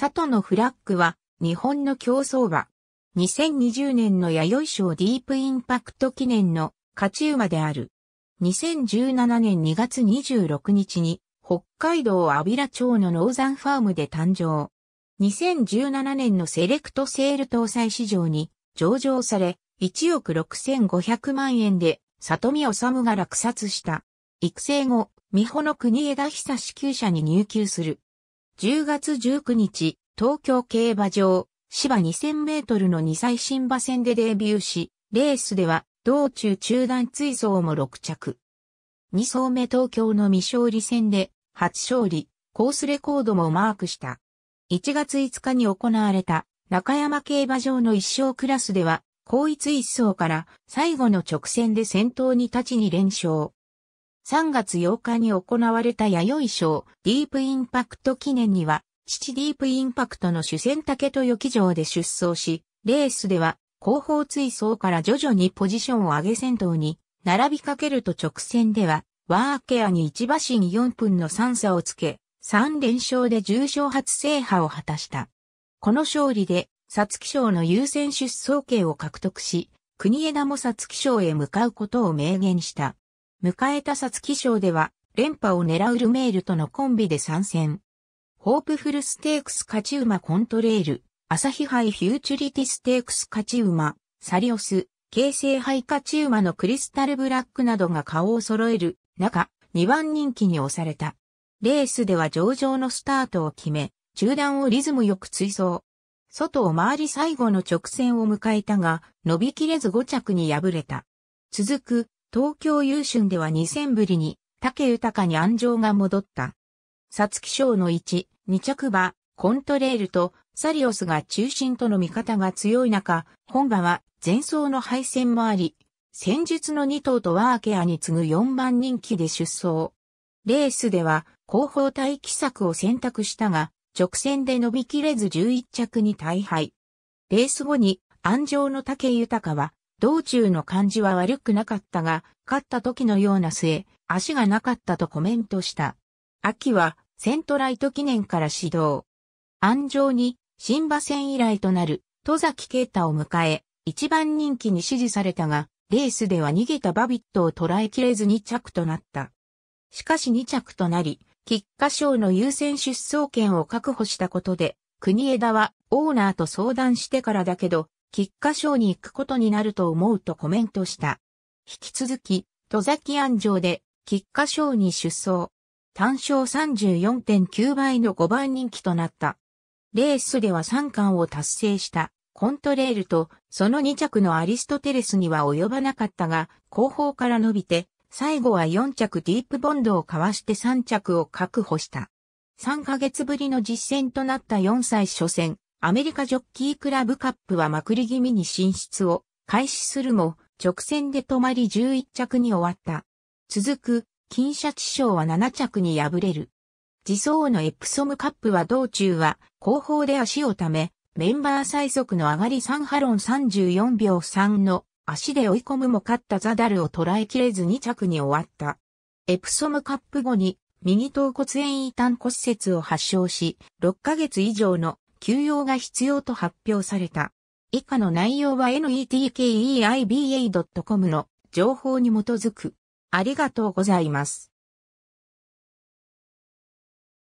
佐藤のフラッグは、日本の競走馬。2020年の弥生賞ディープインパクト記念の勝ち馬である。2017年2月26日に、北海道阿比良町のノーザンファームで誕生。2017年のセレクトセール搭載市場に上場され、1億6500万円で、里見治が落札した。育成後、美穂の国枝久支給者に入給する。10月19日、東京競馬場、芝2000メートルの2歳新馬戦でデビューし、レースでは、道中中断追走も6着。2走目東京の未勝利戦で、初勝利、コースレコードもマークした。1月5日に行われた、中山競馬場の一勝クラスでは、後一一走から最後の直線で先頭に立ちに連勝。3月8日に行われた弥生賞ディープインパクト記念には、父ディープインパクトの主戦竹と余城で出走し、レースでは後方追走から徐々にポジションを上げ先頭に並びかけると直線では、ワーケアに1馬身4分の3差をつけ、3連勝で重賞初制覇を果たした。この勝利で、ツキ賞の優先出走権を獲得し、国枝もツキ賞へ向かうことを明言した。迎えた皐月賞では、連覇を狙うルメールとのコンビで参戦。ホープフルステークス勝ち馬コントレール、朝日杯フューチュリティステークス勝ち馬、サリオス、京成杯勝ち馬のクリスタルブラックなどが顔を揃える中、2番人気に押された。レースでは上々のスタートを決め、中段をリズムよく追走。外を回り最後の直線を迎えたが、伸びきれず5着に敗れた。続く、東京優春では2000ぶりに、竹豊に安城が戻った。皐月賞の1、2着馬、コントレールと、サリオスが中心との見方が強い中、本馬は前走の敗戦もあり、戦術の2頭とワーケアに次ぐ4番人気で出走。レースでは後方待機策を選択したが、直線で伸びきれず11着に大敗。レース後に安城の竹豊は道中の感じは悪くなかったが、勝った時のような末、足がなかったとコメントした。秋は、セントライト記念から始動。安城に、新馬戦以来となる、戸崎啓太を迎え、一番人気に支持されたが、レースでは逃げたバビットを捉えきれず2着となった。しかし2着となり、菊花賞の優先出走権を確保したことで、国枝はオーナーと相談してからだけど、菊花賞に行くことになると思うとコメントした。引き続き、戸崎安城で菊花賞に出走。単勝34.9倍の5番人気となった。レースでは3冠を達成したコントレールとその2着のアリストテレスには及ばなかったが後方から伸びて最後は4着ディープボンドをかわして3着を確保した。3ヶ月ぶりの実戦となった4歳初戦、アメリカジョッキークラブカップはまくり気味に進出を開始するも、直線で止まり11着に終わった。続く、金シャチ賞は7着に敗れる。自走のエプソムカップは道中は後方で足をため、メンバー最速の上がり3ハロン34秒3の足で追い込むも勝ったザダルを捉えきれず2着に終わった。エプソムカップ後に右頭骨炎異端骨折を発症し、6ヶ月以上の休養が必要と発表された。以下の内容は netkeiba.com の情報に基づく。ありがとうございます。